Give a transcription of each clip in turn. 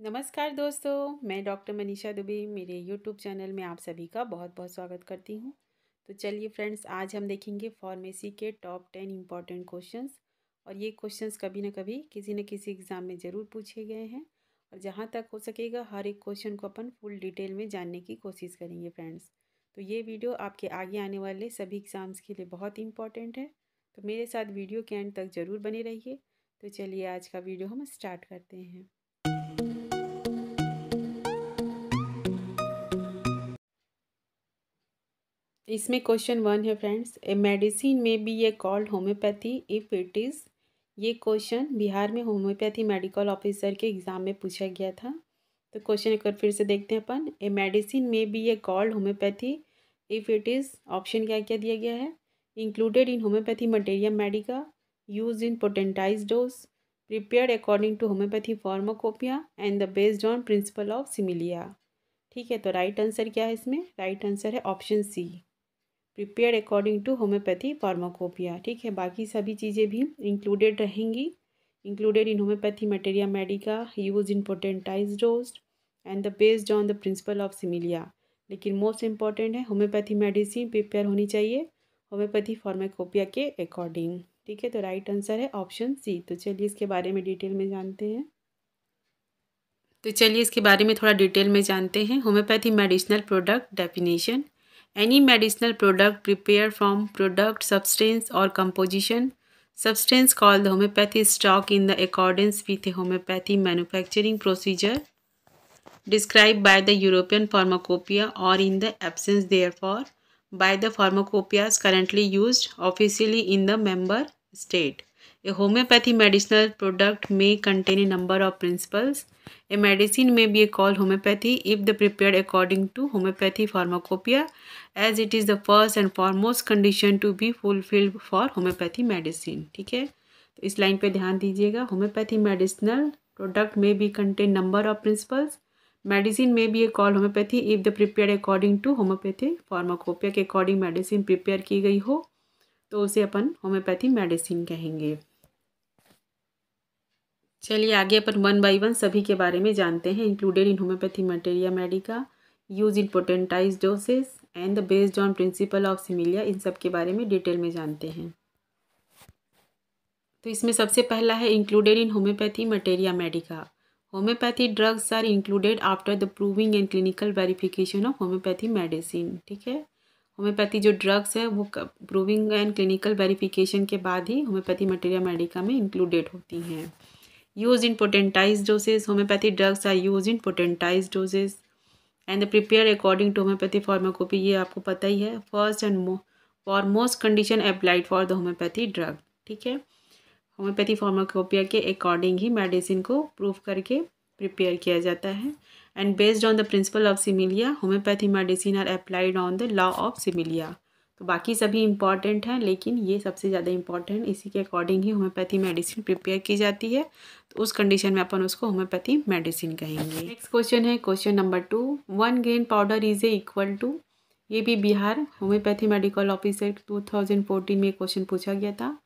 नमस्कार दोस्तों मैं डॉक्टर मनीषा दुबे मेरे यूट्यूब चैनल में आप सभी का बहुत बहुत स्वागत करती हूँ तो चलिए फ्रेंड्स आज हम देखेंगे फार्मेसी के टॉप टेन इम्पॉर्टेंट क्वेश्चंस और ये क्वेश्चंस कभी ना कभी किसी न किसी एग्ज़ाम में ज़रूर पूछे गए हैं और जहाँ तक हो सकेगा हर एक क्वेश्चन को अपन फुल डिटेल में जानने की कोशिश करेंगे फ्रेंड्स तो ये वीडियो आपके आगे आने वाले सभी एग्ज़ाम्स के लिए बहुत इंपॉर्टेंट है तो मेरे साथ वीडियो के एंड तक ज़रूर बने रहिए तो चलिए आज का वीडियो हम स्टार्ट करते हैं इसमें क्वेश्चन वन है friends a medicine may be a called homeopathy if it is ये क्वेश्चन बिहार में होम्योपैथी मेडिकल ऑफिसर के एग्ज़ाम में पूछा गया था तो क्वेश्चन एक बार फिर से देखते हैं अपन a medicine may be a called homeopathy if it is option क्या क्या दिया गया है included in homeopathy material medica use in potentize dose prepare according to homeopathy pharmacopoeia and the based on principle of similia ठीक है तो right right answer क्या है इसमें राइट right आंसर है option C prepare according to homeopathy pharmacopoeia ठीक है बाकी सभी चीज़ें भी इंक्लूडेड रहेंगी included in homeopathy materia medica use in potentize dose and the based on the principle of similia लेकिन मोस्ट इंपॉर्टेंट है होम्योपैथी मेडिसिन प्रिपेयर होनी चाहिए होम्योपैथी फार्माकोपिया के अकॉर्डिंग ठीक है तो राइट आंसर है ऑप्शन सी तो चलिए इसके बारे में डिटेल में जानते हैं तो चलिए इसके बारे में थोड़ा डिटेल में जानते हैं homeopathy medicinal product definition Any medicinal product prepared from product, substance or composition. Substance called homeopathy stock in the accordance with the homeopathy manufacturing procedure described by the European pharmacopoeia or in the absence therefore by the pharmacopoeias currently used officially in the member state. A homeopathy medicinal product may contain a number of principles a medicine may be a call homeopathy if the prepare according to homeopathy pharmacopoeia as it is the first and foremost condition to be fulfilled for homeopathy medicine ठीक है तो इस line पर ध्यान दीजिएगा homeopathy medicinal product may be contain number of principles medicine may be a call homeopathy if the prepare according to homeopathy pharmacopoeia के according medicine prepare की गई हो तो उसे अपन होम्योपैथी मेडिसिन कहेंगे चलिए आगे अपन वन बाई वन सभी के बारे में जानते हैं included in homeopathy materia medica use in potentize dosage and the based on principle of similia इन सब के बारे में डिटेल में जानते हैं तो इसमें सबसे पहला है included in homeopathy materia medica homeopathy drugs are included after the proving and clinical verification of homeopathy medicine ठीक है होम्योपैथी जो ड्रग्स है वो प्रूविंग एंड क्लिनिकल वेरिफिकेशन के बाद ही होम्योपैथी मटेरिया मेडिका में इंक्लूडेड होती हैं used in potentized doses homeopathy drugs are used in potentized doses and they prepare according to homeopathy pharmacopy ये आपको पता ही है first and for most condition applied for the homeopathy drug ठीक है homeopathy pharmacopoeia के according ही medicine को prove करके प्रिपेयर किया जाता है and based on the principle of similia homeopathy medicine are applied on the law of similia तो बाकी सभी इम्पॉर्टेंट हैं लेकिन ये सबसे ज़्यादा इम्पॉर्टेंट इसी के अकॉर्डिंग ही होम्योपैथी मेडिसिन प्रिपेयर की जाती है तो उस कंडीशन में अपन उसको होम्योपैथी मेडिसिन कहेंगे नेक्स्ट क्वेश्चन है question number two one grain powder is a equal to ये भी Bihar homeopathy medical officer two thousand fourteen में क्वेश्चन पूछा गया था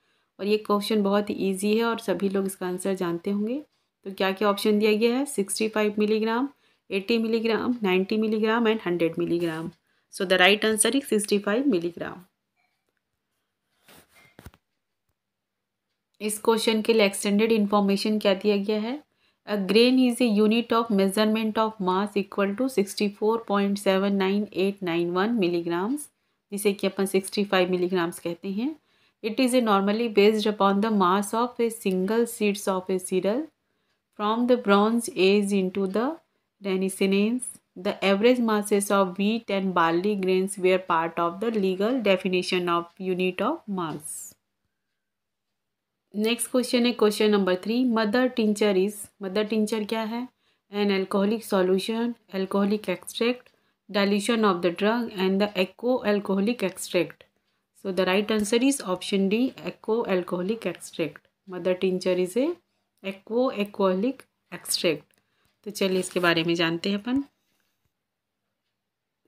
और ये क्वेश्चन बहुत ईजी है और सभी लोग इसका आंसर जानते होंगे तो क्या क्या ऑप्शन दिया गया है sixty five milligram eighty milligram ninety milligram and hundred milligram So the right answer is 65 milligram. इस क्वेश्चन के लिए एक्सटेंडेड इन्फॉर्मेशन क्या दिया गया है a grain is a unit of measurement of mass equal to sixty four point seven nine eight nine one milligrams जिसे कि अपन सिक्सटी फाइव मिलीग्राम्स कहते हैं it is a normally based upon the mass of a single seeds of a cereal from the Bronze Age into the Renaissance the average masses of wheat and barley grains were part of the legal definition of unit of mass next question है question number three mother tincture is mother tincture क्या है an alcoholic solution alcoholic extract dilution of the drug and the aquo alcoholic extract so the right answer is option D aquo alcoholic extract mother tincture is A aquo alcoholic extract तो चलिए इसके बारे में जानते हैं अपन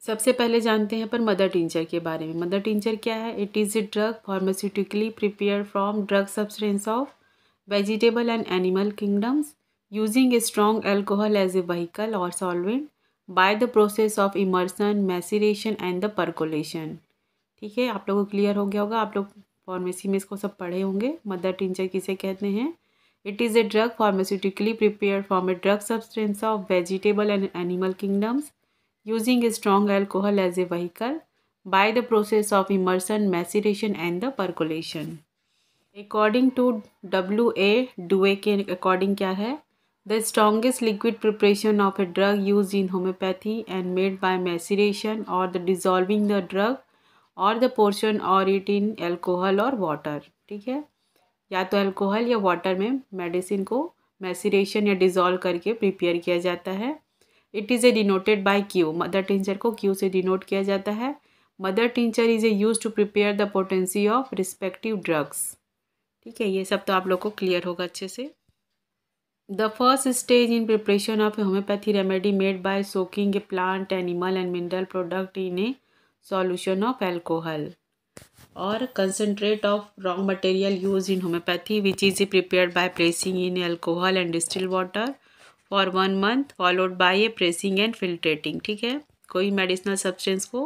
सबसे पहले जानते हैं पर मदर टिंचर के बारे में मदर टिंचर क्या है it is a drug pharmaceutically prepare from drug substance of vegetable and animal kingdoms using a strong alcohol as a vehicle और solvent by the process of immersion maceration and the percolation ठीक है आप लोगों को clear हो गया होगा आप लोग फार्मेसी में इसको सब पढ़े होंगे मदर टिंचर किसे कहते हैं it is a drug pharmaceutically prepare from a drug substance of vegetable and animal kingdoms using strong alcohol as a vehicle by the process of immersion, maceration and the percolation. According to W. A. Dewey के according क्या है The strongest liquid preparation of a drug used in homeopathy and made by maceration or the dissolving the drug or the portion or it in alcohol or water. ठीक है या तो alcohol या water में medicine को maceration या dissolve करके prepare किया जाता है it is a denoted by Q mother tincture को क्यू से डिनोट किया जाता है mother tincture is a use to prepare the potency of respective drugs ठीक है ये सब तो आप लोग को क्लियर होगा अच्छे से the first stage in preparation of a homeopathy remedy made by soaking a plant animal and mineral product in a solution of alcohol और concentrate of wrong material use in homeopathy which is prepare by placing in alcohol and distil water for one month followed by a pressing and filtrating ठीक है कोई medicinal substance को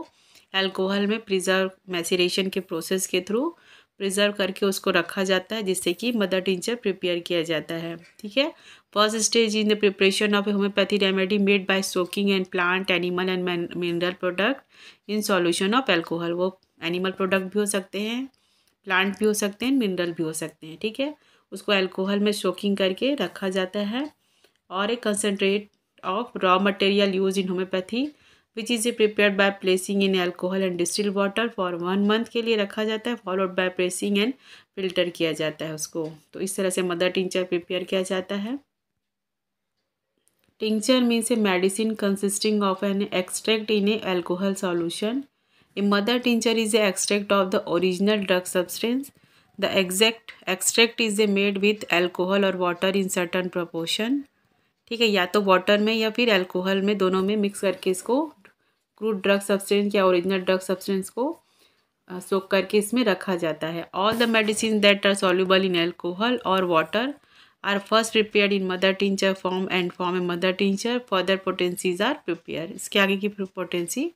alcohol में preserve maceration के process के through preserve करके उसको रखा जाता है जिससे कि मदर टिंचर प्रिपेयर किया जाता है ठीक है first stage in the preparation of homeopathy remedy made by soaking and plant animal and mineral product in solution of alcohol वो एनिमल प्रोडक्ट भी हो सकते हैं प्लांट भी हो सकते हैं मिनरल भी हो सकते हैं ठीक है उसको एल्कोहल में सोकिंग करके रखा जाता है और a concentrate of raw material use in homeopathy which is a prepare by placing in alcohol and distil water for one month के लिए रखा जाता है followed by placing and filter किया जाता है उसको तो इस तरह से मदर टिंचर प्रिपेयर किया जाता है tincture means a medicine consisting of an extract in a alcohol solution a mother tincture is a extract of the original drug substance the exact extract is a made with alcohol और water in certain proportion ठीक है या तो water में या फिर alcohol में दोनों में मिक्स करके इसको क्रूड ड्रग सब्सटेंस या ओरिजिनल ड्रग सब्सटेंस को सोख करके इसमें रखा जाता है all the medicine that are soluble in alcohol और water are first prepare in mother tincture form and form a mother tincture further potencies are prepare इसके आगे की पोटेंसी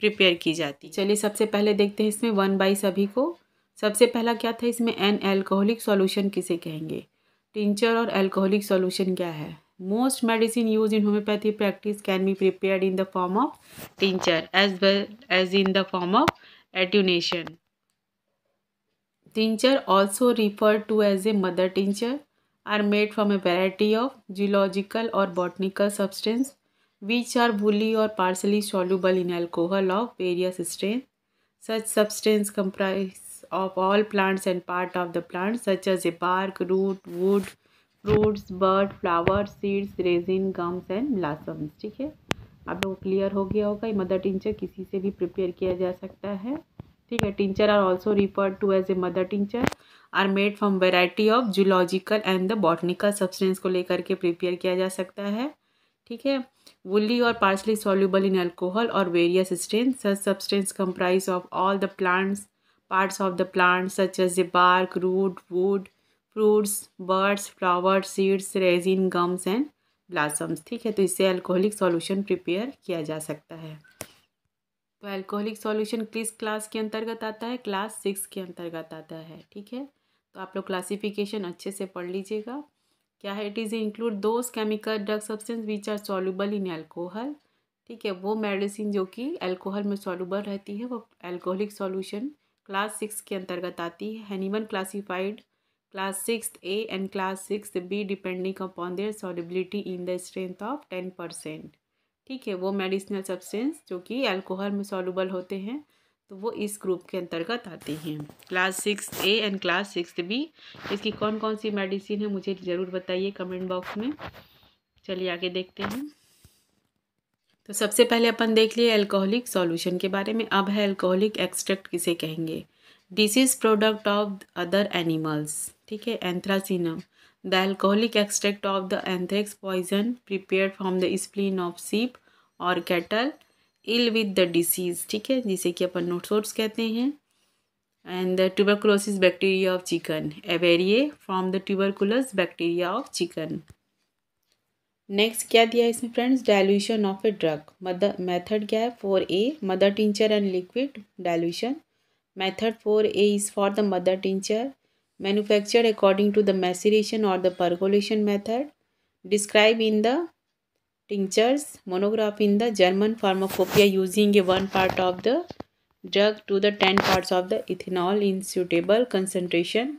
प्रिपेयर की जाती चलिए सबसे पहले देखते हैं इसमें वन बाई सभी को सबसे पहला क्या था इसमें एन एल्कोहलिक सॉल्यूशन किसे कहेंगे टिंचर और एल्कोहलिक सॉल्यूशन क्या है most medicine used in homeopathy practice can be prepared in the form of tincture as well as in the form of attunation Tincture also referred to as a mother tincture are made from a variety of geological or botanical substance which are fully or partially soluble in alcohol of various strains. Such substance comprise of all plants and part of the plant such as a bark, root, wood, fruits bird flower seeds resin gums and blossoms ठीक है आप लोग clear हो गया होगा ये mother tincture किसी से भी प्रिपेयर किया जा सकता है ठीक है tincture are also refer to as a mother tincture are made from variety of zoological and the botanical substance को लेकर के प्रिपेयर किया जा सकता है ठीक है वुली और पार्सली सॉल्यूबल इन अल्कोहल और various stance such substance comprise of all the plants parts of the plants such as a bark root wood fruits birds flowers seeds resin gums and blossoms ठीक है तो इससे alcoholic solution prepare किया जा सकता है तो अल्कोहलिक सॉल्यूशन किस क्लास के अंतर्गत आता है क्लास सिक्स के अंतर्गत आता है ठीक है तो आप लोग क्लासिफिकेशन अच्छे से पढ़ लीजिएगा क्या है it is include those chemical drug substance which are soluble in alcohol ठीक है वो मेडिसिन जो कि अल्कोहल में सॉल्यूबल रहती है वो अल्कोहलिक सॉल्यूशन क्लास सिक्स के अंतर्गत आती है Hahnemann classified class class and class depending depending upon their solubility in the strength of 10%. ठीक है वो मेडिसिनल सब्सटेंस जो कि अल्कोहल में सॉल्यूबल होते हैं तो वो इस ग्रुप के अंतर्गत आते हैं class six A and class six B इसकी कौन कौन सी मेडिसिन है मुझे ज़रूर बताइए कमेंट बॉक्स में चलिए आगे देखते हैं तो सबसे पहले अपन देख लिए अल्कोहलिक सॉल्यूशन के बारे में अब है अल्कोहलिक एक्सट्रैक्ट किसे कहेंगे disease product of other animals ठीक है anthracinum the alcoholic extract of the anthrax poison prepare from the spleen of sheep और cattle ill with the disease ठीक है जिसे कि अपन नोटसोट्स कहते हैं and the tuberculosis bacteria of chicken aviaire from the tuberculous bacteria of chicken next क्या दिया इसमें friends dilution of a drug mother method क्या है for a mother tincture and liquid dilution method four A is for the mother tincture manufacture according to the maceration और the percolation method describe in the tinctures monograph in the German pharmacopoeia using a one part of the drug to the ten part of the ethanol in suitable concentration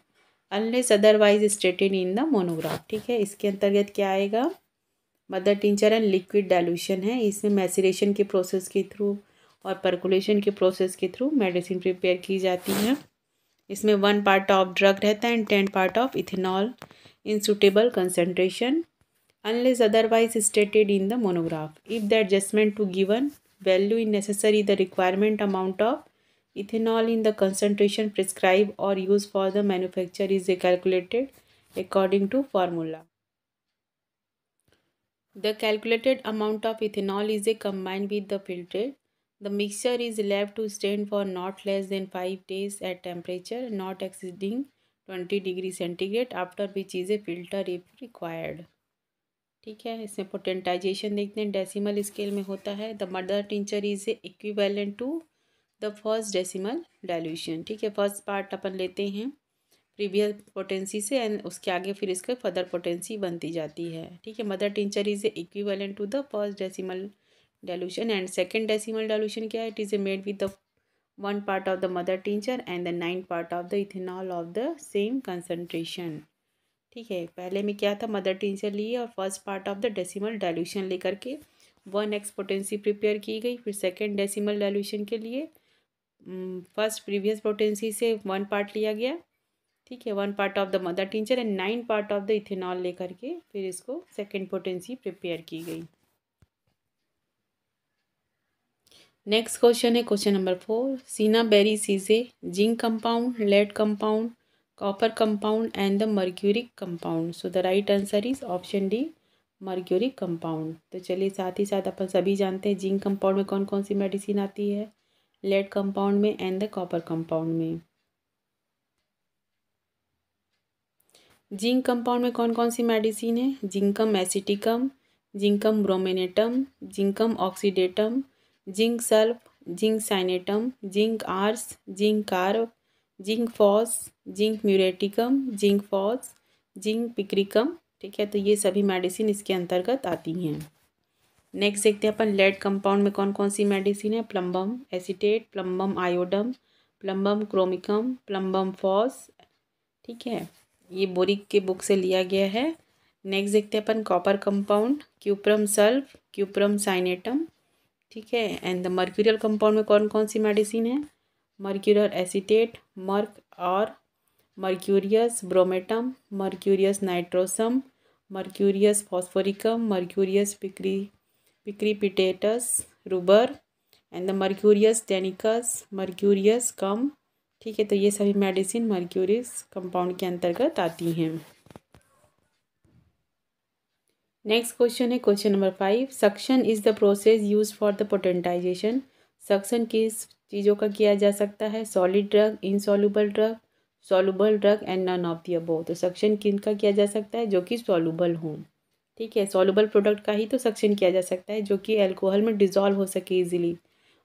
unless otherwise stated in the monograph ठीक है इसके अंतर्गत क्या आएगा mother tincture and liquid dilution है इसमें मैसीेशन के process के थ्रू और परकुलेशन के प्रोसेस के थ्रू मेडिसिन प्रिपेयर की जाती है इसमें वन पार्ट ऑफ ड्रग रहता है and ten part of ethanol in suitable concentration unless otherwise stated in the monograph if the adjustment to given value in necessary the requirement amount of ethanol in the concentration prescribe और use for the manufacture is a calculated according to formula the calculated amount of ethanol is a combined with the filtered The mixture is left to stand for not less than 5 days at temperature not exceeding 20 degree centigrade after which is a filter if required. ठीक है इसमें potentisation देखते हैं decimal scale में होता है the mother tincture is equivalent to the first decimal dilution ठीक है फर्स्ट पार्ट अपन लेते हैं प्रीवियस पोटेंसी से एंड उसके आगे फिर इसके फर्दर पोटेंसी बनती जाती है ठीक है mother tincture is equivalent to the first decimal and second decimal dilution क्या है it is a made with the one part of the mother tincture and the nine part of the ethanol of the same concentration ठीक है पहले में क्या था mother tincture लिए और first part of the decimal dilution लेकर के वन एक्स पोटेंसी प्रिपेयर की गई फिर सेकेंड डेसीमल डायलूशन के लिए फर्स्ट प्रीवियस पोटेंसी से वन पार्ट लिया गया ठीक है one part of the mother tincture and nine part of the ethanol लेकर के फिर इसको सेकेंड पोटेंसी प्रिपेयर की गई नेक्स्ट क्वेश्चन है क्वेश्चन नंबर फोर सीना बेरी सीजे zinc compound lead compound copper compound and the mercuric compound so the right answer is option D mercuric compound तो चलिए साथ ही साथ अपन सभी जानते हैं जिंक कंपाउंड में कौन कौन सी मेडिसिन आती है लेड कंपाउंड में एंड द कॉपर कंपाउंड में जिंक कंपाउंड में कौन कौन सी मेडिसिन है zincum aceticum zincum bromatum zincum oxydatum zinc sulph zinc cyanatum zinc ars zinc carb zinc phos zinc muriaticum zinc phos zinc picricum ठीक है तो ये सभी मेडिसिन इसके अंतर्गत आती हैं नेक्स्ट देखते हैं अपन लेड कंपाउंड में कौन कौन सी मेडिसिन है plumbum acetate plumbum iodum plumbum chromicum plumbum phos ठीक है ये बोरिक के बुक से लिया गया है नेक्स्ट देखते हैं अपन copper compound cuprum sulph cuprum cyanatum ठीक है एंड द मर्क्यूरियल कंपाउंड में कौन कौन सी मेडिसिन है मर्क्यूरल एसिटेट मर्क और mercurius bromatum mercurius nitrosum mercurius phosphoricum mercurius पिक्री precipitatus ruber and the mercurius tannicus mercurius cum ठीक है तो ये सभी मेडिसिन मर्क्यूरियस कंपाउंड के अंतर्गत आती हैं नेक्स्ट क्वेश्चन है question number five succussion is the process use for the potentization succussion किस चीज़ों का किया जा सकता है solid drug insoluble drug soluble drug and none of the above तो सक्शन किन का किया जा सकता है जो कि सॉलूबल हो ठीक है सॉल्यूबल प्रोडक्ट का ही तो सक्शन किया जा सकता है जो कि एल्कोहल में डिजॉल्व हो सके ईजिली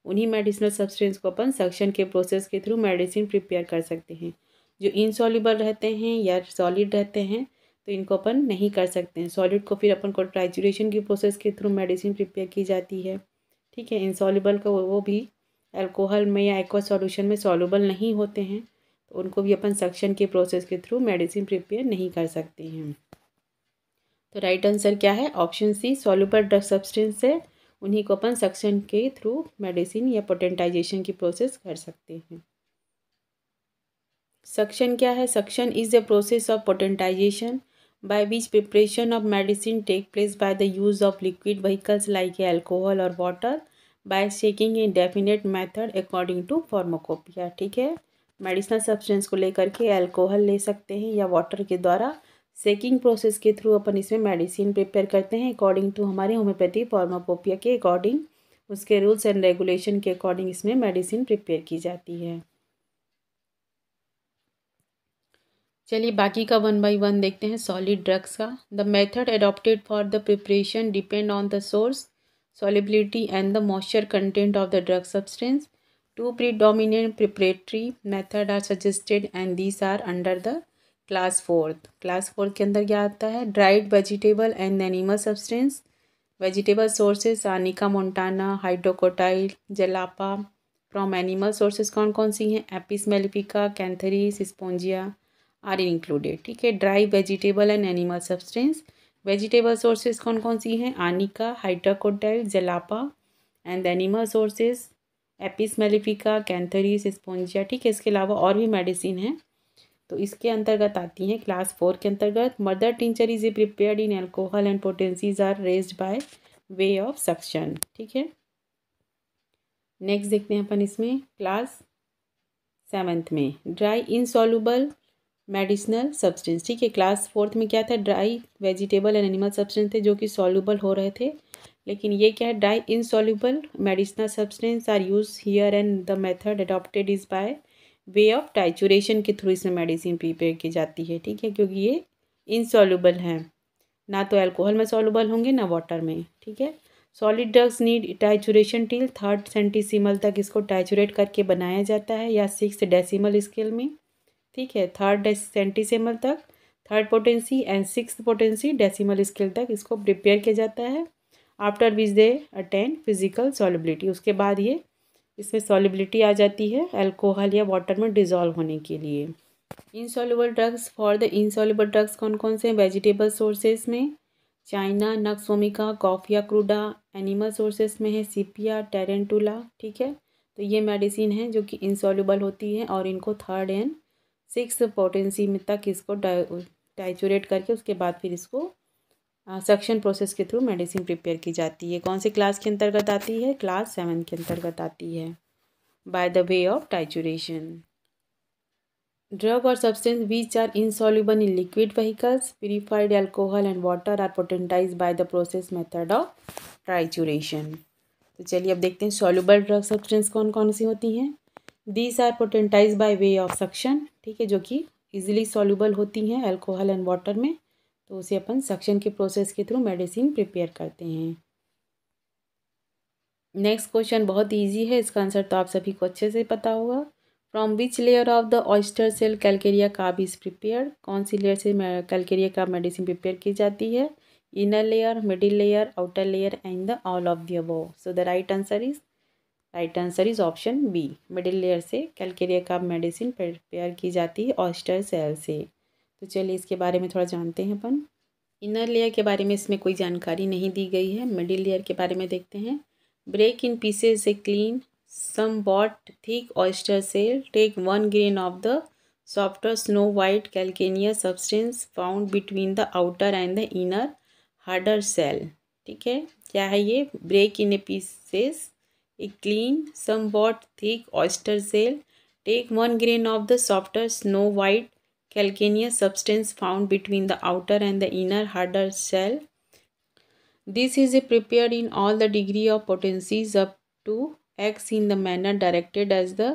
उन्हीं मेडिसिनल सब्सटेंस को अपन सक्शन के प्रोसेस के थ्रू मेडिसिन प्रिपेयर कर सकते हैं जो इनसॉल्यूबल रहते हैं या सॉलिड रहते हैं तो इनको अपन नहीं कर सकते हैं सॉलिड को फिर अपन को ट्राइजुरेशन की प्रोसेस के थ्रू मेडिसिन प्रिपेयर की जाती है ठीक है इंसॉलिबल का वो भी अल्कोहल में या एक्वा सॉल्यूशन में सॉल्यूबल नहीं होते हैं तो उनको भी अपन सक्शन के प्रोसेस के थ्रू मेडिसिन प्रिपेयर नहीं कर सकते हैं तो राइट आंसर क्या है option C soluble drug substance है उन्हीं को अपन सक्शन के थ्रू मेडिसिन या पोटेंटाइजेशन की प्रोसेस कर सकते हैं सक्शन क्या है succussion is the process of potentization by which preparation of medicine take place by the use of liquid vehicles like alcohol और water by shaking in definite method according to pharmacopoeia ठीक है medicinal substance को लेकर के alcohol ले सकते हैं या वाटर के द्वारा सेकिंग प्रोसेस के थ्रू अपन इसमें मेडिसिन प्रिपेयर करते हैं अकॉर्डिंग टू हमारे होम्योपैथी फॉर्मोकोपिया के अकॉर्डिंग उसके रूल्स एंड रेगुलेशन के अकॉर्डिंग इसमें मेडिसिन प्रिपेयर की जाती है चलिए बाकी का वन बाई वन देखते हैं सॉलिड ड्रग्स का the method adopted for the preparation depend on the source solubility and the moisture content of the drug substance two predominant preparatory method are suggested and these are under the class fourth class fourth के अंदर क्या आता है dried vegetable and animal substance vegetable sources arnica montana hydrocotyle jalapa from animal sources कौन कौन सी हैं apis mellifica cantharis spongia are included ठीक है dry vegetable and animal substance vegetable sources कौन कौन सी हैं arnica hydrocotyle jalapa and animal sources apis mellifica cantharis spongia ठीक है इसके अलावा और भी मेडिसिन है तो इसके अंतर्गत आती हैं क्लास फोर के अंतर्गत mother tincture is prepared in alcohol and potencies are raised by way of succussion ठीक है नेक्स्ट देखते हैं अपन इसमें क्लास सेवेंथ में ड्राई इनसॉल्यूबल मेडिसिनल सब्सटेंस ठीक है क्लास फोर्थ में क्या था dry vegetable and animal substance थे जो कि सॉल्यूबल हो रहे थे लेकिन ये क्या है dry insoluble medicinal substance are use here and the method adopted is by way of trituration के थ्रू इसमें मेडिसिन प्रिपेयर की जाती है ठीक है क्योंकि ये इनसॉल्यूबल हैं ना तो अल्कोहल में सॉल्यूबल होंगे ना वाटर में ठीक है solid drugs need trituration till third centesimal तक इसको टाइचुरेट करके बनाया जाता है या सिक्स डेसिमल स्केल में ठीक है थर्ड सेंटीसेमल तक third potency and six potency decimal scale तक इसको प्रिपेयर किया जाता है after which they attend physical solubility उसके बाद ये इसमें सॉलिबिलिटी आ जाती है अल्कोहल या वाटर में डिजॉल्व होने के लिए insoluble drugs for the insoluble drugs कौन कौन से हैं वेजिटेबल सोर्सेज में China nux vomica coffea cruda animal sources में है सीपिया टेरेंटूला ठीक है तो ये मेडिसिन है जो कि इनसॉल्युबल होती है और इनको थर्ड एंड सिक्स में तक इसको टाइचूरेट करके उसके बाद फिर इसको सक्शन प्रोसेस के थ्रू मेडिसिन प्रिपेयर की जाती है कौन से क्लास के अंतर्गत आती है क्लास सेवन के अंतर्गत आती है by the way of trituration drug और substance which are insoluble in liquid vehicles purified alcohol and water are potentize by the process method of trituration तो चलिए अब देखते हैं सॉल्यूबल ड्रग सब्सटेंस कौन कौन सी होती हैं these are potentize by way of succussion ठीक है जो कि ईजिली सॉल्यूबल होती हैं अल्कोहल एंड वाटर में तो उसे अपन सक्शन के प्रोसेस के थ्रू मेडिसिन प्रिपेयर करते हैं नेक्स्ट क्वेश्चन बहुत ईजी है इसका आंसर तो आप सभी को अच्छे से पता होगा from which layer of the oyster shell calcarea का भी इज प्रिपेयर कौन सी लेयर से कैलकेरिया का मेडिसिन प्रिपेयर की जाती है inner layer middle layer outer layer and the all of the above so the right answer is right answer is option B middle layer से कैलकेरिया का medicine prepare की जाती है ऑस्टर सेल से तो चलिए इसके बारे में थोड़ा जानते हैं अपन इनर लेयर के बारे में इसमें कोई जानकारी नहीं दी गई है मिडिल लेयर के बारे में देखते हैं break in pieces a clean somewhat thick oyster shell take one grain of the softer snow white calcareous substance found between the outer and the inner harder shell ठीक है क्या है ये break in a pieces a clean, somewhat thick oyster shell. Take 1 grain of the softer snow white calcaneous substance found between the outer and the inner harder shell. This is prepared in all the degree of potencies up to X in the manner directed as the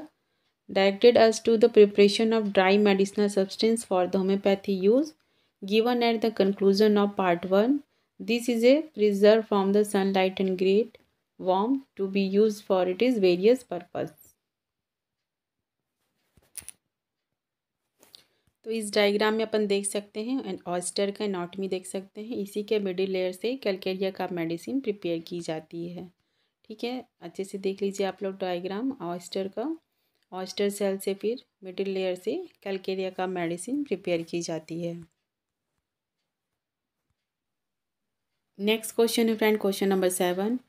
directed as to the preparation of dry medicinal substance for the homeopathy use given at the conclusion of part 1. This is a preserve from the sunlight and grate. To to be used for is various purpose तो इस diagram में अपन देख सकते हैं and oyster का नॉटमी देख सकते हैं इसी के मिडिल लेयर से कैलकेरिया का मेडिसिन प्रिपेयर की जाती है ठीक है अच्छे से देख लीजिए आप लोग डायग्राम ऑस्टर का ऑस्टर सेल से फिर मिडिल लेयर से कैलकेरिया का मेडिसिन प्रिपेयर की जाती है नेक्स्ट क्वेश्चन है friend question number seven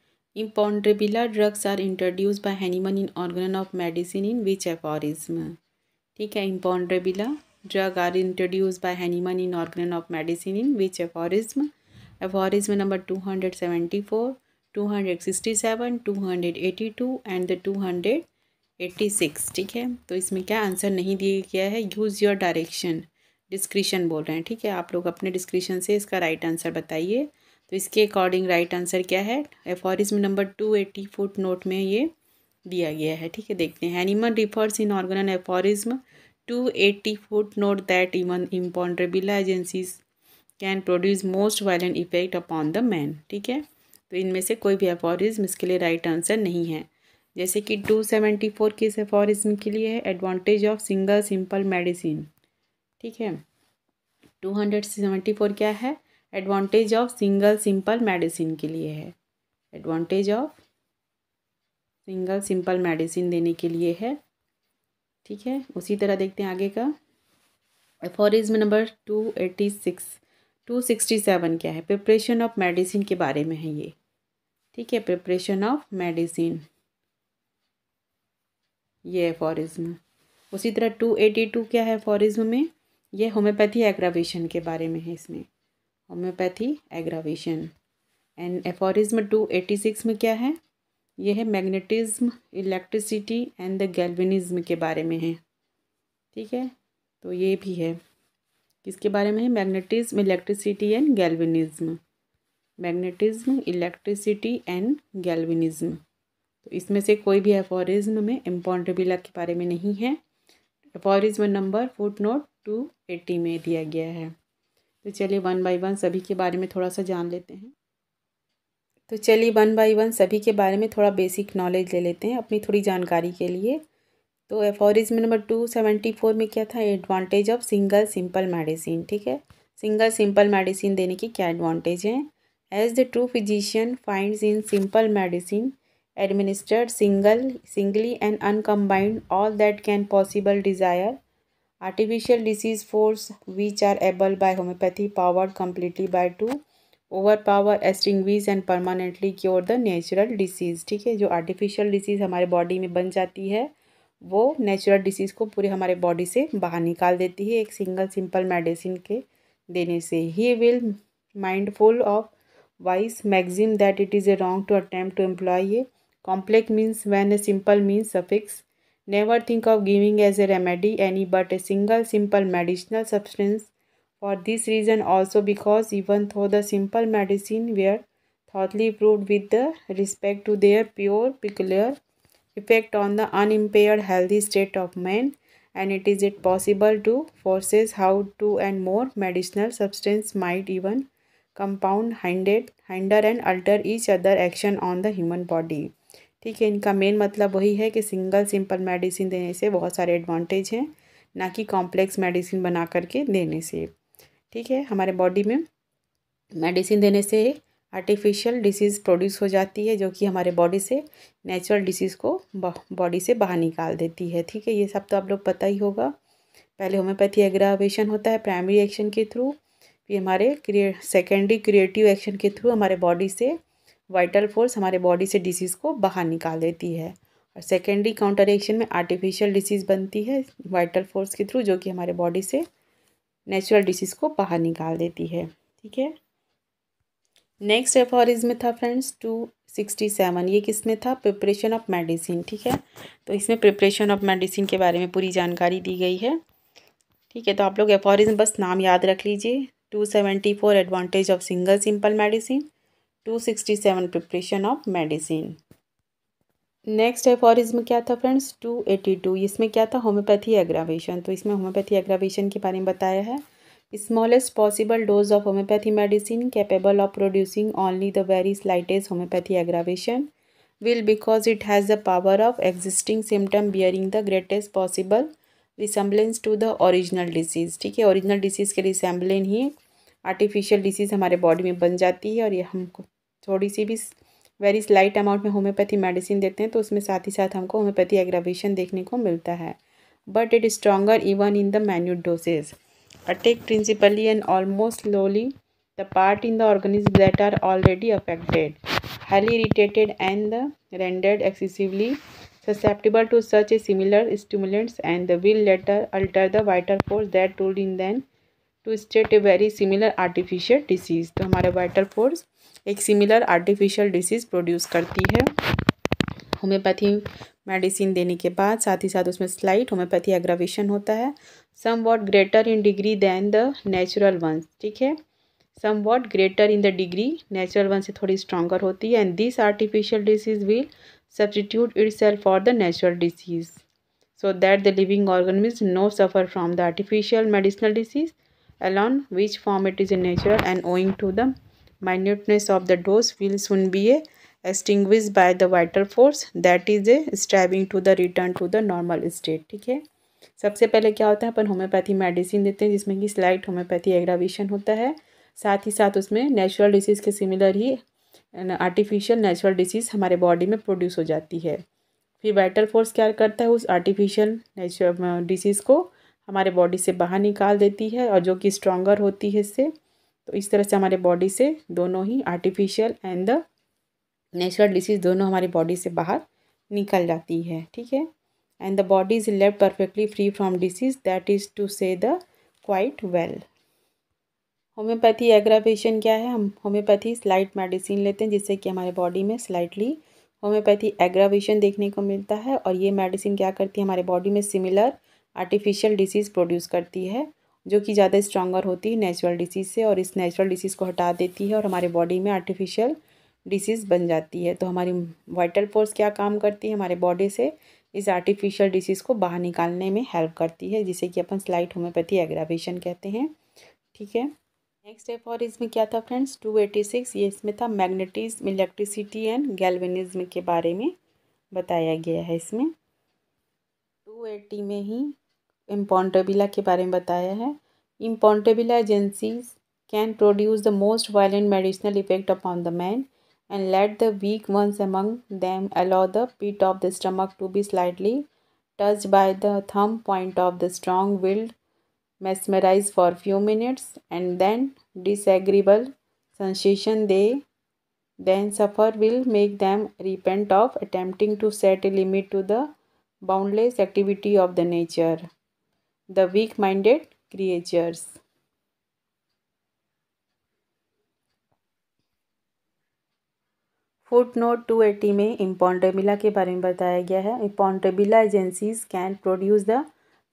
imponderabilia drugs are introduce by Hahnemann in Organon of medicine in which aphorism ठीक है imponderabilia drug are introduce by Hahnemann in Organon of medicine in which aphorism aphorism number two hundred seventy four two hundred sixty seven two hundred eighty to and the two hundred eighty six ठीक है तो इसमें क्या answer नहीं दिया गया है use your direction discretion बोल रहे हैं ठीक है आप लोग अपने डिस्क्रिशन से इसका राइट आंसर बताइए तो इसके अकॉर्डिंग राइट आंसर क्या है aphorism number two eighty footnote में ये दिया गया है ठीक है देखते हैं animal refers in Organon aphorism two eighty footnote that even imponderabilia agencies can produce most violent effect upon the man ठीक है तो इनमें से कोई भी एफॉरिज्म इसके लिए राइट आंसर नहीं है जैसे कि टू सेवेंटी फोर किस एफॉरिज्म के लिए है advantage of single simple medicine ठीक है टू हंड्रेड सेवेंटी फोर क्या है advantage of single simple medicine के लिए है advantage of single simple medicine देने के लिए है ठीक है उसी तरह देखते हैं आगे का aphorism number two eighty six two sixty seven क्या है प्रिपरेशन ऑफ मेडिसिन के बारे में है ये ठीक है प्रिपरेशन ऑफ मेडिसिन ये एफोरिज्म उसी तरह टू एटी टू क्या है एफोरिज्म में ये होम्योपैथी एग्रावेशन के बारे में है इसमें homeopathy aggravation and aphorism two eighty six में क्या है यह है magnetism electricity and the galvanism के बारे में है ठीक है तो ये भी है किसके बारे में है magnetism electricity and galvanism magnetism electricity and galvanism तो इसमें से कोई भी एफोरिज्म में एम्पॉन्ड्रेबिला के बारे में नहीं है aphorism number footnote two eighty में दिया गया है तो चलिए वन बाई वन सभी के बारे में थोड़ा सा जान लेते हैं तो चलिए वन बाई वन सभी के बारे में थोड़ा बेसिक नॉलेज ले लेते हैं अपनी थोड़ी जानकारी के लिए तो aphorism number two seventy four में क्या था advantage of single simple medicine ठीक है सिंगल सिंपल मेडिसिन देने की क्या एडवांटेज हैं as the true physician finds in simple medicine administered single singly and uncombined all that can possible desire artificial disease force which are able by homoeopathy power completely by to overpower extinguish and permanently cure the natural disease ठीक है जो artificial disease हमारे body में बन जाती है वो natural disease को पूरे हमारे बॉडी से बाहर निकाल देती है एक सिंगल सिंपल मेडिसिन के देने से ही will mindful of wise maxim that it is a wrong to attempt to employ ये complex means when a simple means suffice Never think of giving as a remedy any but a single simple medicinal substance. For this reason also because even though the simple medicine were thoroughly proved with the respect to their pure peculiar effect on the unimpaired healthy state of man and it is it possible to forces how two and more medicinal substance might even compound hinder, hinder and alter each other action on the human body. ठीक है इनका main मतलब वही है कि single simple medicine देने से बहुत सारे एडवांटेज हैं ना कि कॉम्प्लेक्स मेडिसिन बना करके देने से ठीक है हमारे बॉडी में मेडिसिन देने से आर्टिफिशियल डिसीज़ प्रोड्यूस हो जाती है जो कि हमारे बॉडी से नेचुरल डिसीज़ को बॉडी से बाहर निकाल देती है ठीक है ये सब तो आप लोग पता ही होगा पहले होम्योपैथी एग्रावेशन होता है प्राइमरी एक्शन के थ्रू फिर हमारे क्रिए सेकेंडरी क्रिएटिव एक्शन के थ्रू हमारे बॉडी से वाइटल फोर्स हमारे बॉडी से डिसीज़ को बाहर निकाल देती है और सेकेंडरी काउंटर एक्शन में आर्टिफिशियल डिसीज़ बनती है वाइटल फोर्स के थ्रू जो कि हमारे बॉडी से नेचुरल डिसीज़ को बाहर निकाल देती है ठीक है नेक्स्ट एफोरिज्म था फ्रेंड्स टू सिक्सटी सेवन ये किस में था प्रिपरेशन ऑफ मेडिसिन ठीक है तो इसमें प्रिपरेशन ऑफ मेडिसिन के बारे में पूरी जानकारी दी गई है ठीक है तो आप लोग एफॉरिज्म बस नाम याद रख लीजिए two seventy four advantage of single simple medicine 267 preparation of medicine next है इसमें क्या था फ्रेंड्स 282 इसमें क्या था होम्योपैथी एग्रावेशन तो इसमें होम्योपैथी एग्रावेशन के बारे में बताया है smallest possible dose of homeopathy medicine capable of producing only the very slightest homoeopathy aggravation will because it has the power of existing symptom bearing the greatest possible resemblance to the original disease ठीक है original disease के resembling ही artificial disease हमारे body में बन जाती है और ये हमको थोड़ी सी भी वेरी स्लाइट अमाउंट में होम्योपैथी मेडिसिन देते हैं तो उसमें साथ ही साथ हमको होम्योपैथी एग्रावेशन देखने को मिलता है but it is stronger even in the minute dosage attack principally and almost slowly the part in the organism that are already affected highly irritated and rendered excessively susceptible to such a similar stimulants and the will later alter the vital force that told in then to state a very similar artificial disease तो हमारा vital force एक similar artificial disease produce करती है homeopathy medicine देने के बाद साथ ही साथ उसमें स्लाइट होम्योपैथी एग्रावेशन होता है somewhat greater in degree than the natural ones ठीक है somewhat greater in the degree natural one से थोड़ी स्ट्रॉगर होती है and this artificial disease will substitute itself for the natural disease so that the living organism no suffer from the artificial medicinal disease alone which form it is a natural and owing to the minuteness of the dose will soon be a extinguished by the vital force that is a striving to the return to the normal state ठीक है सबसे पहले क्या होता है अपन homeopathy medicine देते हैं जिसमें कि स्लाइट होम्योपैथी एग्रावेशन होता है साथ ही साथ उसमें नेचुरल डिसीज़ के सिमिलर ही आर्टिफिशियल नेचुरल डिसीज़ हमारे बॉडी में प्रोड्यूस हो जाती है फिर वाइटल फोर्स क्या करता है उस आर्टिफिशियल नेचुरल डिसीज़ को हमारे बॉडी से बाहर निकाल देती है और जो कि स्ट्रॉन्गर होती है इससे तो इस तरह से हमारे बॉडी से दोनों ही artificial and the natural disease दोनों हमारी बॉडी से बाहर निकल जाती है ठीक है एंड द बॉडी इज़ लेव perfectly free from disease that is to say the quite well homoeopathy aggravation क्या है हम होम्योपैथी स्लाइट मेडिसिन लेते हैं जिससे कि हमारे बॉडी में स्लाइटली होम्योपैथी एग्रावेशन देखने को मिलता है और ये मेडिसिन क्या करती है हमारे बॉडी में सिमिलर आर्टिफिशियल डिसीज़ प्रोड्यूस करती है जो कि ज़्यादा स्ट्रांगर होती है नेचुरल डिसीज़ से और इस नेचुरल डिसीज़ को हटा देती है और हमारे बॉडी में आर्टिफिशियल डिसीज़ बन जाती है तो हमारी वाइटल फोर्स क्या काम करती है हमारे बॉडी से इस आर्टिफिशियल डिसीज़ को बाहर निकालने में हेल्प करती है जिसे कि अपन स्लाइट होम्योपैथी एग्रावेशन कहते हैं ठीक है नेक्स्ट है और इसमें क्या था फ्रेंड्स टू एटी सिक्स ये इसमें था मैग्नेटिज्म इलेक्ट्रिसिटी एंड गैल्वेनिज्म के बारे में बताया गया है इसमें टू एटी में ही इम्पॉन्टेबिला के बारे में बताया है imponderabilia agencies can produce the most violent medicinal effect upon the man and let the weak ones among them allow the pit of the stomach to be slightly touched by the thumb point of the strong willed mesmerise for few minutes and then disagreeable sensation they then suffer will make them repent of attempting to set a limit to the boundless activity of the nature the week minded creatures creatures note two eighty में imponderabilia के बारे में बताया गया है imponderabilia agencies can produce the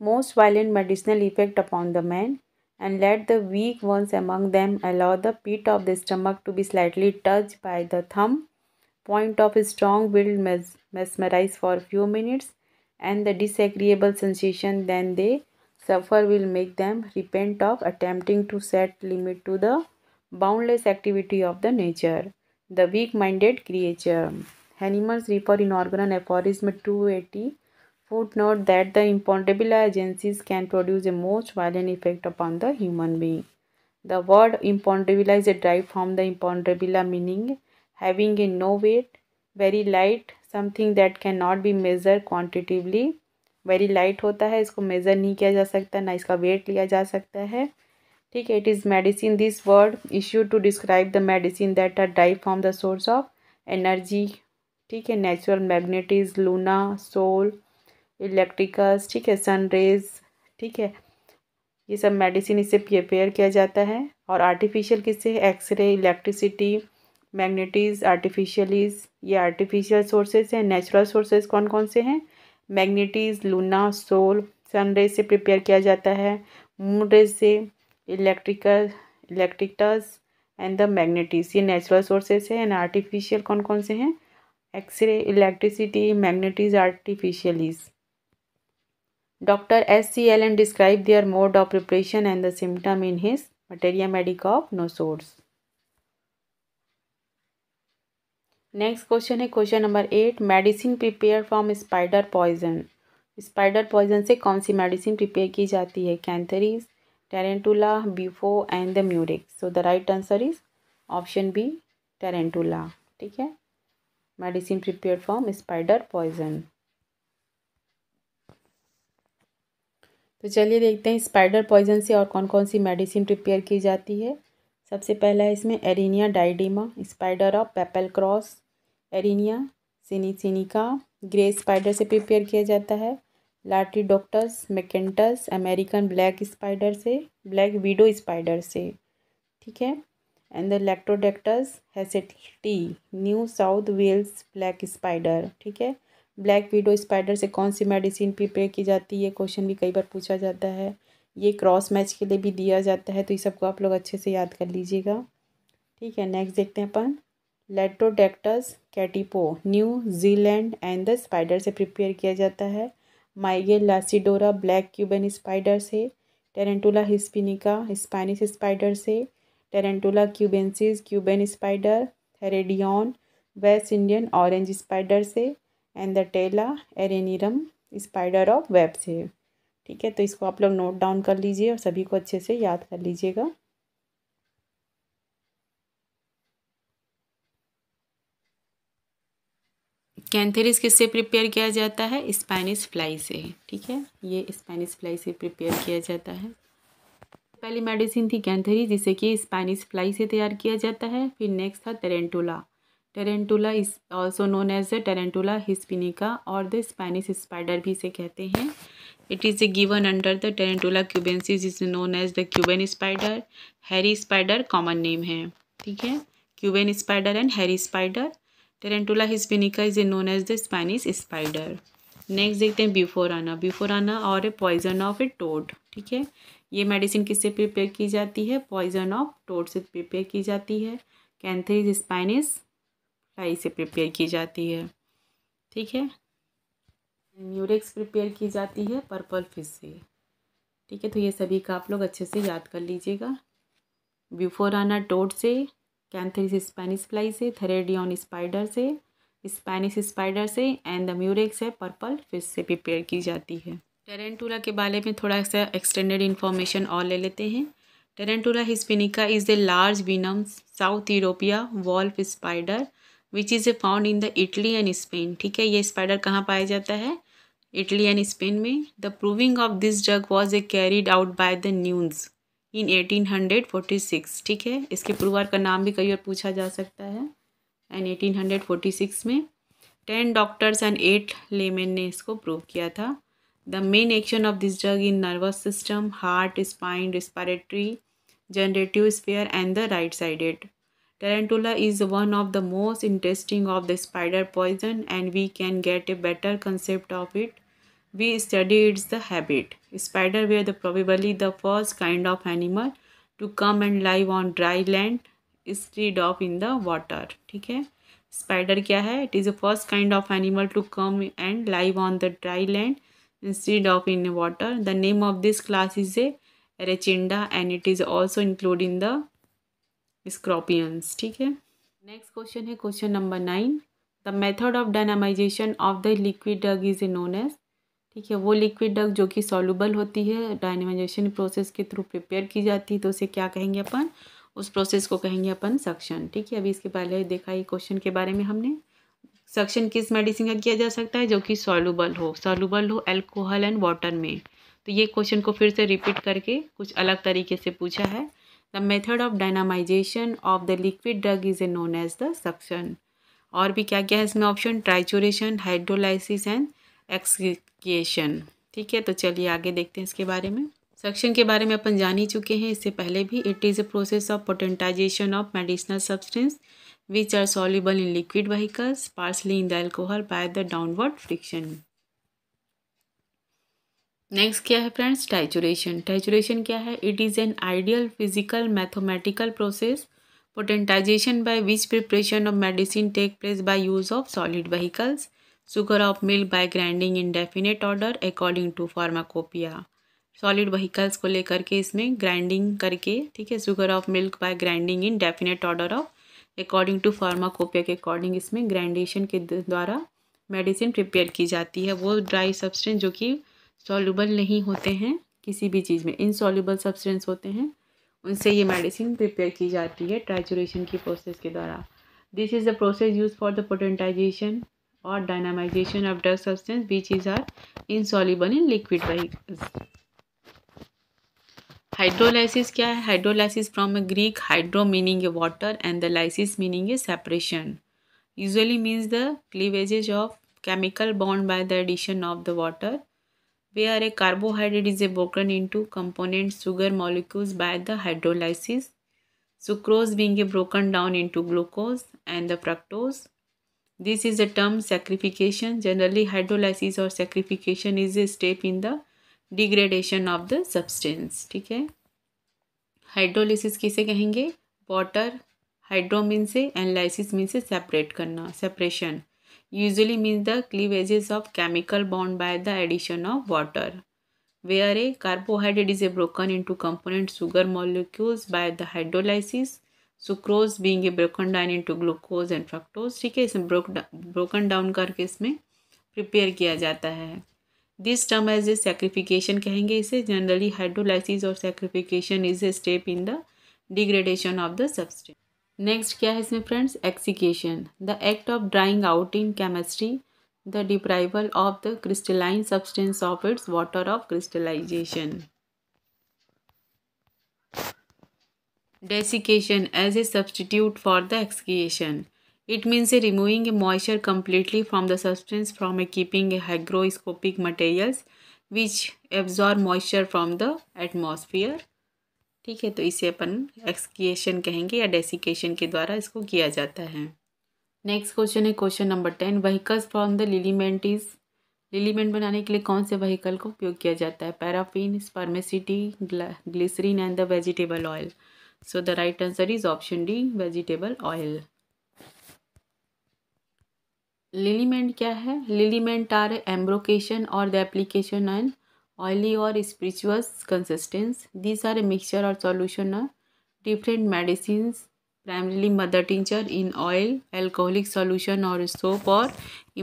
most violent medicinal effect upon the man and let the weak ones among them allow the pit of the stomach to be slightly touched by the thumb point of strong willed mesmerise for few minutes and the disagreeable sensation then they Suffer will make them repent of attempting to set limit to the boundless activity of the nature. The weak-minded creature. Animals refer in organ aphorism 280 footnote that the imponderable agencies can produce a most violent effect upon the human being. The word imponderable is derived from the imponderable meaning having a no weight, very light, something that cannot be measured quantitatively very light होता है इसको measure नहीं किया जा सकता ना इसका wait लिया जा सकता है ठीक है it is medicine this word issue to describe the medicine that are dive from the source of energy ठीक है natural magnetis luna sol electricals ठीक है सन रेज ठीक है ये सब मेडिसिन इससे प्रिपेयर किया जाता है और आर्टिफिशियल किससे एक्सरे इलेक्ट्रिसिटी मैग्नेटिज आर्टिफिशियलीज ये आर्टिफिशियल सोर्सेज हैं नेचुरल सोर्सेज कौन कौन से हैं मैग्नेटिस लूना सोल सनरेज से प्रिपेयर किया जाता है मून रेज से electrical electricals and the magnetis ये नेचुरल सोर्सेस हैं एंड आर्टिफिशियल कौन कौन से हैं X ray electricity magnetis artificialis doctor S C L N describe their mode of preparation and the symptom in his materia medica of no source next question है question number eight medicine prepare from spider poison spider poison से कौन सी medicine prepare की जाती है cantharis tarantula bufo and the murex so the right answer is option B tarantula ठीक है medicine prepare from spider poison तो चलिए देखते हैं स्पाइडर पॉइजन से और कौन कौन सी मेडिसिन प्रिपेयर की जाती है सबसे पहला है इसमें aranea diadema spider of papal cross aranea scinencia grey spider से प्रिपेयर किया जाता है latrodectus mactans American black spider से ब्लैक वीडो स्पाइडर से ठीक है and the latrodectus hasselti New South Wales black spider ठीक है ब्लैक वीडो स्पाइडर से कौन सी मेडिसिन प्रिपेयर की जाती है क्वेश्चन भी कई बार पूछा जाता है ये क्रॉस मैच के लिए भी दिया जाता है तो ये सबको आप लोग अच्छे से याद कर लीजिएगा ठीक है नेक्स्ट देखते हैं अपन latrodectus katipo New Zealand and the spider से प्रिपेयर किया जाता है mygale lasiodora black Cuban spider से टेरेंटोला हिस्पिनिका स्पाइनिस स्पाइडर से tarantula cubensis Cuban spider theridion West Indian orange spider से and the tela araneum spider of web से ठीक है तो इसको आप लोग नोट डाउन कर लीजिए और सभी को अच्छे से याद कर लीजिएगा कैंथेरिस किससे प्रिपेयर किया जाता है स्पेनिश फ्लाई से ठीक है ये स्पेनिश फ्लाई से प्रिपेयर किया जाता है पहली मेडिसिन थी कैंथेरी जिसे कि स्पेनिश फ्लाई से तैयार किया जाता है फिर नेक्स्ट था tarantula tarantula is also known as the tarantula hispanica और द स्पेनिश स्पाइडर भी इसे कहते हैं it is a given under the tarantula cubensis is known as the Cuban spider hairy spider common name है ठीक है Cuban spider and hairy spider tarantula hispanica is a known as the Spanish spider next देखते हैं bufo rana bufo rana और a poison of a toad ठीक है ये medicine किससे प्रिपेयर की जाती है पॉइजन ऑफ टोड से प्रिपेयर की जाती है कैंथरीज इज स्पाइनिस फ्लाई से प्रिपेयर की जाती है ठीक है न्यूरेक्स प्रिपेयर की जाती है पर्पल फिश से ठीक है तो ये सभी का आप लोग अच्छे से याद कर लीजिएगा बिफोराना टोड से कैंथरिस स्पेनिश फ्लाई से थरेडियन स्पाइडर से स्पेनिश स्पाइडर से एंड द म्यूरेक्स है पर्पल फिश से प्रिपेयर की जाती है टेरेंटूला के बारे में थोड़ा सा एक्सटेंडेड इन्फॉर्मेशन और ले लेते हैं tarantula hispanica is a large venom South European wolf spider which is a found in the Italy and Spain ठीक है ये स्पाइडर कहाँ पाया जाता है इटली एंड स्पेन में the proving of this drug was a carried out by the Nunez in 1846 ठीक है इसके परिवार का नाम भी कई बार पूछा जा सकता है एंड 1846 में ten doctors and eight laymen ने इसको प्रूव किया था the main action of this drug in nervous system heart spine respiratory generative sphere and the right sided tarantula is one of the most interesting of the spider poison and we can get a better concept of it we study its the habit. Spider were the probably the first kind of animal to come and live on dry land instead of in the water. Okay. Spider kya hai? It is the first kind of animal to come and live on the dry land instead of in the water. The name of this class is a Arachinda and it is also including the scorpions. Okay. Next question is question number 9. The method of dynamization of the liquid dug is known as ठीक है वो liquid duck जो कि soluble होती है dynamization process के through prepare की जाती है तो उसे क्या कहेंगे अपन उस प्रोसेस को कहेंगे अपन सक्शन ठीक है अभी इसके पहले देखा ये क्वेश्चन के बारे में हमने सक्शन किस मेडिसिन का किया जा सकता है जो कि सॉल्यूबल हो सॉल्यूबल हो एल्कोहल एंड वाटर में तो ये क्वेश्चन को फिर से रिपीट करके कुछ अलग तरीके से पूछा है the method of dynamization of the liquid drug is a known as the succussion और भी क्या क्या है इसमें option trituration hydrolysis and excretion ठीक है तो चलिए आगे देखते हैं इसके बारे में सक्शन के बारे में अपन जान ही चुके हैं इससे पहले भी it is a process of potentization of medicinal substance which are soluble in liquid vehicles partly in the alcohol by the downward friction next क्या है फ्रेंड्स टाइचुरेशन टाइचुरेशन क्या है it is an ideal physical mathematical process potentization by which preparation of medicine take place by use of solid vehicles sugar of milk by grinding in definite order according to pharmacopoeia solid vehicles को लेकर के इसमें grinding करके ठीक है sugar of milk by grinding in definite order of according to pharmacopoeia के according इसमें ग्राइंडेशन के द्वारा मेडिसिन प्रिपेयर की जाती है वो ड्राई सब्सटेंस जो कि सॉल्यूबल नहीं होते हैं किसी भी चीज़ में इनसॉल्यूबल सब्सटेंस होते हैं उनसे ये मेडिसिन प्रिपेयर की जाती है ट्राइचुरेशन की प्रोसेस के द्वारा this is the process use for the potentization or dynamization of drug substance which is are insoluble in liquid vehicles hydrolysis क्या है hydrolysis from a Greek hydro meaning a water and the lysis meaning a separation usually means the cleavages of chemical bond by the addition of the water way are a carbohydrate is a broken into component sugar molecules by the hydrolysis sucrose being a broken down into glucose and the fructose this is a term sacrification. Generally hydrolysis or sacrification is a step in the degradation of the substance ठीक है hydrolysis किसे कहेंगे water hydro mean से and lysis mean से separate करना separation usually means the cleavages of chemical bond by the addition of water where a carbohydrate is a broken into component sugar molecules by the hydrolysis sucrose being broken broken down to glucose and fructose ठीक है इसमें broken down करके इसमें prepare किया जाता है this term as a saccharification कहेंगे इसे generally hydrolysis or saccharification is a step in the degradation of the substance next क्या है इसमें friends exsiccation the act of drying out in chemistry the deprival of the crystalline substance of its water of crystallization desiccation as a substitute for the excretion. It means removing moisture completely from the substance from keeping hygroscopic materials which absorb moisture from the atmosphere. ठीक है तो इसे अपन excretion कहेंगे या desiccation के द्वारा इसको किया जाता है नेक्स्ट क्वेश्चन है question number ten vehicles from the liniment is liniment बनाने के लिए कौन से वहीकल का उपयोग किया जाता है paraffin spermaceti glycerine and the vegetable oil So the right answer is option D vegetable oil. Liniment क्या है लिलीमेंट आर एम्ब्रोकेशन और the application and oily or spirituous consistence these are a mixture or solution of different medicine primarily mother tincture in oil alcoholic solution or soap or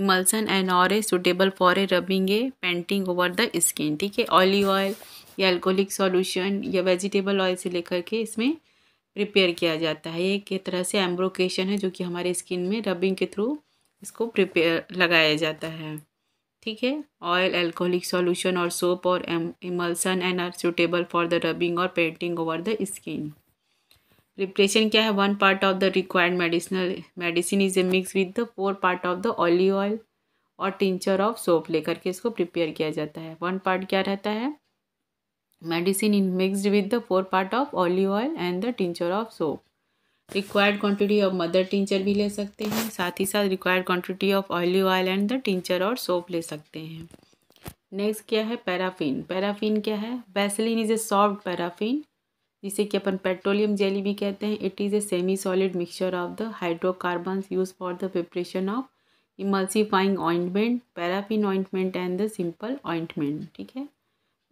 emulsion and are a suitable for a rubbing a painting over the skin ठीक है oily oil या alcoholic solution या vegetable oil से लेकर के इसमें prepare किया जाता है एक तरह से एम्ब्रोकेशन है जो कि हमारे स्किन में रबिंग के थ्रू इसको प्रिपेयर लगाया जाता है ठीक है oil alcoholic solution or soap or emulsion and are suitable for the rubbing or painting over the skin preparation क्या है one part of the required medicinal medicine is a mix with the four part of the oily oil or tincture of soap लेकर के इसको prepare किया जाता है one part क्या रहता है medicine is mixed with the four part of olive oil and the tincture of soap required quantity of mother tincture bhi le sakte hain sath hi sath required quantity of olive oil and the tincture or soap le sakte hain next kya hai paraffin paraffin kya hai vaseline is a soft paraffin जिसे कि अपन petroleum jelly भी कहते हैं it is a semi solid mixture of the hydrocarbons use for the preparation of emulsifying ointment paraffin ointment and the simple ointment ठीक है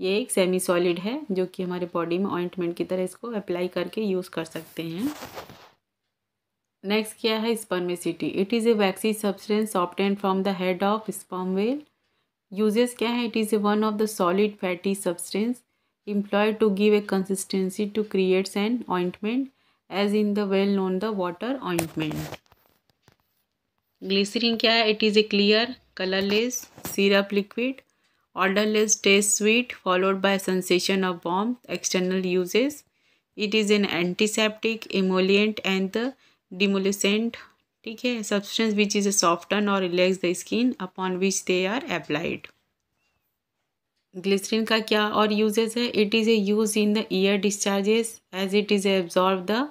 ये एक semi solid है जो कि हमारे बॉडी में ऑइंटमेंट की तरह इसको अप्लाई करके यूज़ कर सकते हैं नेक्स्ट क्या है spermaceti it is a waxy substance obtain from the head of sperm whale uses क्या है it is a one of the solid fatty substance employ to give a consistency to creates an ointment as in the well known the water ointment glycerin क्या है it is a clear colourless syrup liquid odorless taste sweet followed by sensation of warm external uses it is an antiseptic emollient and the demulcent ठीक है substance which is a soften or relax the skin upon which they are applied glycerine का क्या और uses है it is a use in the ear discharges as it is absorb the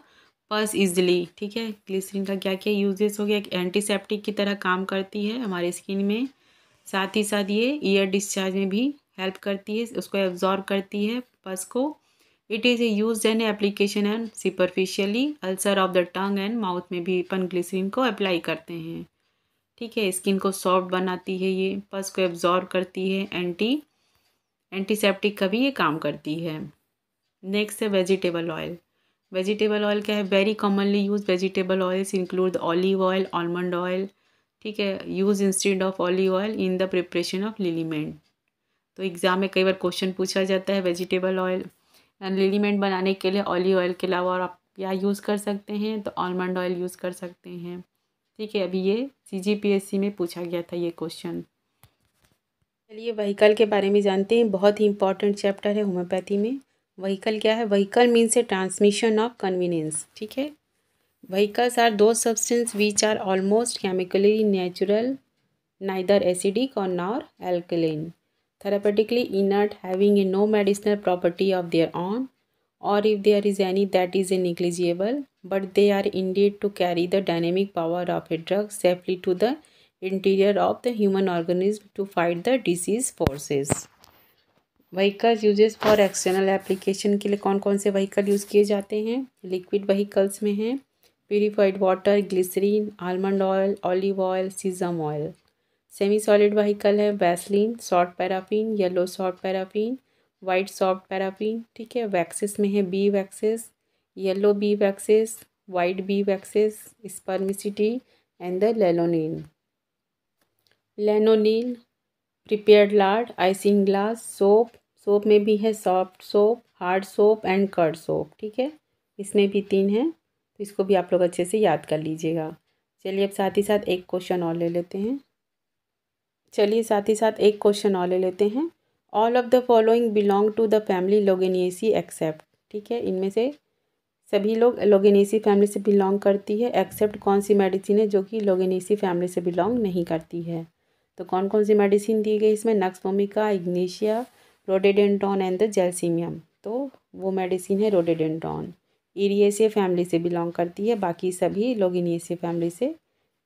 pus easily ठीक है glycerine का क्या क्या uses हो गया एक एंटीसेप्टिक की तरह काम करती है हमारे स्किन में साथ ही साथ ये ईयर डिस्चार्ज में भी हेल्प करती है उसको एब्जॉर्ब करती है पस को it is a use an application and superficially ulcer of the tongue and mouth में भी पन ग्लिसरीन को अप्लाई करते हैं ठीक है स्किन को सॉफ्ट बनाती है ये पस को एब्जॉर्ब करती है एंटी एंटीसेप्टिक का भी ये काम करती है नेक्स्ट है वेजिटेबल ऑयल वेजिटेबल ऑयल क्या है very commonly use vegetable oils include olive oil almond oil ठीक है use instead of olive oil in the preparation of liniment तो एग्ज़ाम में कई बार क्वेश्चन पूछा जाता है वेजिटेबल ऑयल लिलीमेंट बनाने के लिए ऑलिव ऑयल के अलावा और आप क्या यूज़ कर सकते हैं तो आलमंड ऑयल यूज़ कर सकते हैं ठीक है अभी ये सी में पूछा गया था ये क्वेश्चन चलिए वहीकल के बारे में जानते हैं बहुत ही इंपॉर्टेंट चैप्टर है होम्योपैथी में वहीकल क्या है vehicle means a transmission of convenience ठीक है Vehicles are those substances which are almost chemically natural, neither acidic or nor alkaline, therapeutically inert, having a no medicinal property of their own, or if there is any that is negligible, but they are indeed to carry the dynamic power of a drug safely to the interior of the human organism to fight the disease forces. Vehicles uses for external application के लिए कौन कौन से vehicle use किए जाते हैं liquid vehicles में हैं purified water glycerine almond oil olive oil sesame oil semi solid vehicle है vaseline soft paraffin yellow soft paraffin white soft paraffin ठीक है वैक्सेस में है bee waxes yellow bee waxes white bee waxes spermaceti and the lanolin lanolin prepared lard isinglass soap soap में भी है soft soap hard soap and curd soap ठीक है इसमें भी तीन है तो इसको भी आप लोग अच्छे से याद कर लीजिएगा चलिए अब साथ ही साथ एक क्वेश्चन और ले लेते हैं चलिए साथ ही साथ एक क्वेश्चन और ले लेते हैं all of the following belong to the family Loganiaceae except ठीक है इनमें से सभी लोग लोगेनेसी फैमिली से बिलोंग करती है एक्सेप्ट कौन सी मेडिसिन है जो कि लोगेनेसी फैमिली से बिलोंग नहीं करती है तो कौन कौन सी मेडिसिन दी गई इसमें nux vomica ignatia rhododendron and the gelsemium तो वो मेडिसिन है रोडेडेंटॉन ईडीएसए फैमिली से बिलोंग करती है बाकी सभी लोग इनिएसे फैमिली से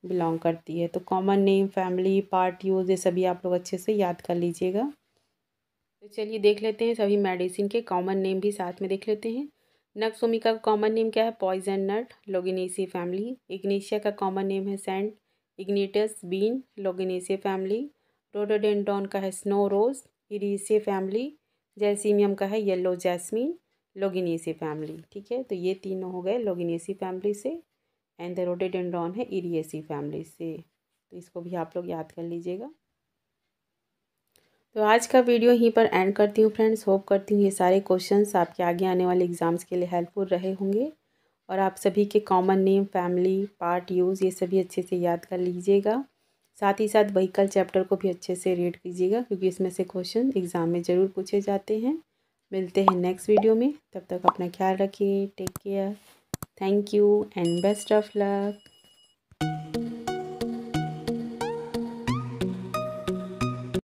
बिलोंग करती है तो common name family part use ये सभी आप लोग अच्छे से याद कर लीजिएगा तो चलिए देख लेते हैं सभी मेडिसिन के कॉमन नेम भी साथ में देख लेते हैं नक्सोमिका का कॉमन नेम क्या है poison nut Loganiaceae family ignatia का कॉमन नेम है Saint Ignatius bean Loganiaceae family rhododendron का है स्नो रोज इरीसे फैमिली जैसीमियम का है येलो जैस्मिन लोगिनेसी फैमिली ठीक है तो ये तीनों हो गए लोगिनीसी फैमिली से एंड द रोडेडेंड्रॉन है इरिएसी फैमिली से तो इसको भी आप लोग याद कर लीजिएगा तो आज का वीडियो यहीं पर एंड करती हूँ फ्रेंड्स होप करती हूँ ये सारे क्वेश्चंस आपके आगे आने वाले एग्ज़ाम्स के लिए हेल्पफुल रहे होंगे और आप सभी के common name family part use ये सभी अच्छे से याद कर लीजिएगा साथ ही साथ वहीकल चैप्टर को भी अच्छे से रीड कीजिएगा क्योंकि इसमें से क्वेश्चन एग्ज़ाम में ज़रूर पूछे जाते हैं मिलते हैं नेक्स्ट वीडियो में तब तक अपना ख्याल रखिए take care thank you and best of luck